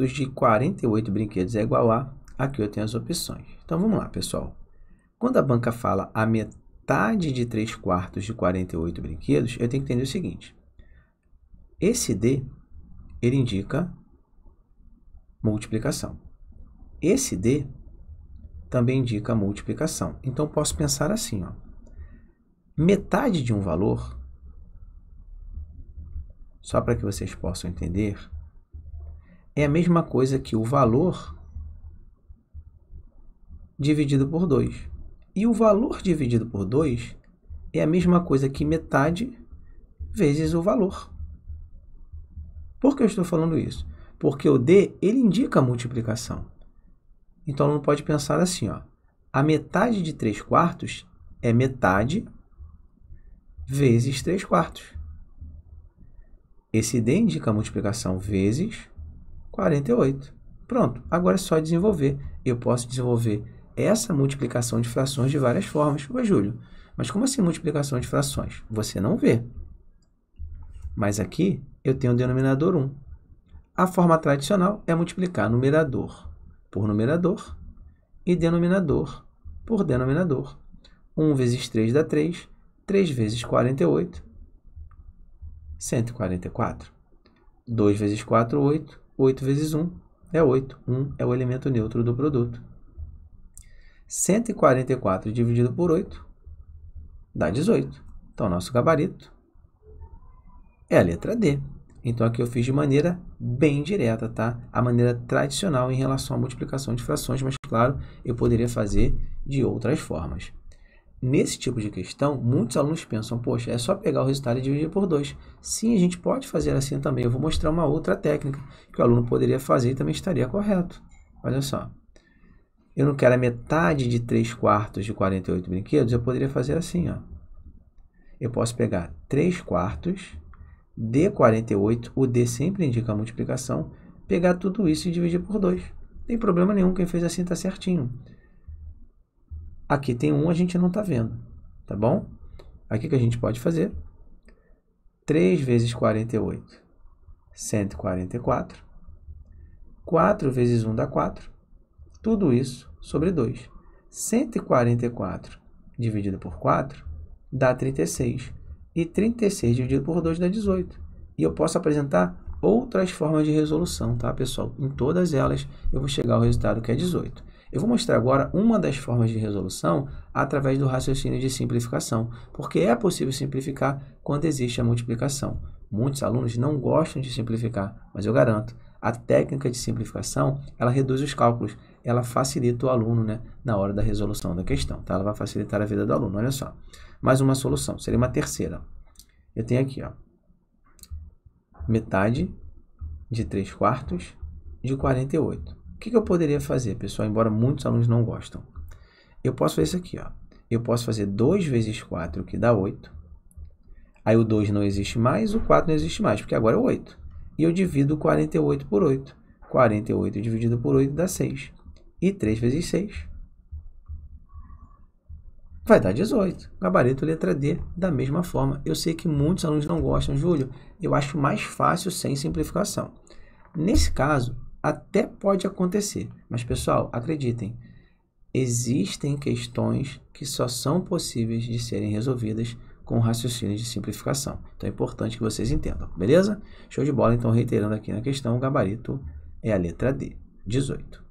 dos de 48 brinquedos é igual a, aqui eu tenho as opções. Então vamos lá, pessoal. Quando a banca fala a metade de 3 quartos de 48 brinquedos, eu tenho que entender o seguinte. Esse D, ele indica multiplicação. Esse D também indica multiplicação. Então posso pensar assim, ó. Metade de um valor, só para que vocês possam entender, é a mesma coisa que o valor dividido por 2. E o valor dividido por 2 é a mesma coisa que metade vezes o valor. Por que eu estou falando isso? Porque o D ele indica a multiplicação. Então não pode pensar assim, ó. A metade de 3 quartos é metade vezes 3 quartos. Esse D indica a multiplicação vezes 48. Pronto, agora é só desenvolver. Eu posso desenvolver essa multiplicação de frações de várias formas. Ué, Júlio, mas como assim multiplicação de frações? Você não vê. Mas aqui eu tenho o denominador 1. A forma tradicional é multiplicar numerador por numerador e denominador por denominador. 1 vezes 3 dá 3, 3 vezes 48, 144. 2 vezes 4, 8. 8 vezes 1 é 8. 1 é o elemento neutro do produto. 144 dividido por 8 dá 18. Então, nosso gabarito é a letra D. Então, aqui eu fiz de maneira bem direta, tá? A maneira tradicional em relação à multiplicação de frações, mas, claro, eu poderia fazer de outras formas. Nesse tipo de questão, muitos alunos pensam, poxa, é só pegar o resultado e dividir por dois. Sim, a gente pode fazer assim também. Eu vou mostrar uma outra técnica que o aluno poderia fazer e também estaria correto. Olha só. Eu não quero a metade de 3 quartos de 48 brinquedos, eu poderia fazer assim, ó. Eu posso pegar 3 quartos de 48, o D sempre indica a multiplicação, pegar tudo isso e dividir por 2. Não tem problema nenhum, quem fez assim está certinho. Aqui tem um, a gente não está vendo, tá bom? Aqui que a gente pode fazer? 3 vezes 48, 144. 4 vezes 1 dá 4. Tudo isso sobre 2. 144 dividido por 4 dá 36. E 36 dividido por 2 dá 18. E eu posso apresentar outras formas de resolução, tá, pessoal? Em todas elas eu vou chegar ao resultado que é 18. Eu vou mostrar agora uma das formas de resolução através do raciocínio de simplificação, porque é possível simplificar quando existe a multiplicação. Muitos alunos não gostam de simplificar, mas eu garanto, a técnica de simplificação, ela reduz os cálculos, ela facilita o aluno né, na hora da resolução da questão, tá? Ela vai facilitar a vida do aluno, olha só. Mais uma solução, seria uma terceira. Eu tenho aqui, ó, metade de 3 quartos de 48 que, que eu poderia fazer, pessoal? Embora muitos alunos não gostam. Eu posso fazer isso aqui, ó. Eu posso fazer 2 vezes 4, que dá 8. Aí o 2 não existe mais, o 4 não existe mais, porque agora é 8. E eu divido 48 por 8. 48 dividido por 8 dá 6. E 3 vezes 6 vai dar 18. Gabarito letra D, da mesma forma. Eu sei que muitos alunos não gostam, Júlio. Eu acho mais fácil sem simplificação. Nesse caso, até pode acontecer. Mas, pessoal, acreditem, existem questões que só são possíveis de serem resolvidas com raciocínio de simplificação. Então é importante que vocês entendam, beleza? Show de bola, então reiterando aqui na questão, o gabarito é a letra D, 18.